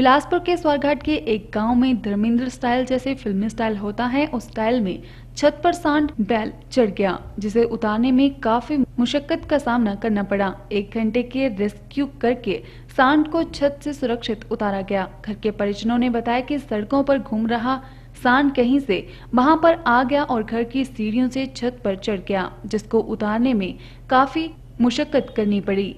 बिलासपुर के स्वरघाट के एक गांव में धर्मेंद्र स्टाइल जैसे फिल्मी स्टाइल होता है उस स्टाइल में छत पर सांड बैल चढ़ गया जिसे उतारने में काफी मुशक्कत का सामना करना पड़ा एक घंटे के रेस्क्यू करके सांड को छत से सुरक्षित उतारा गया घर के परिजनों ने बताया कि सड़कों पर घूम रहा सांड कहीं से वहां पर आ गया और घर की सीढ़ियों से छत पर चढ़ गया जिसको उतारने में काफी मुशक्कत करनी पड़ी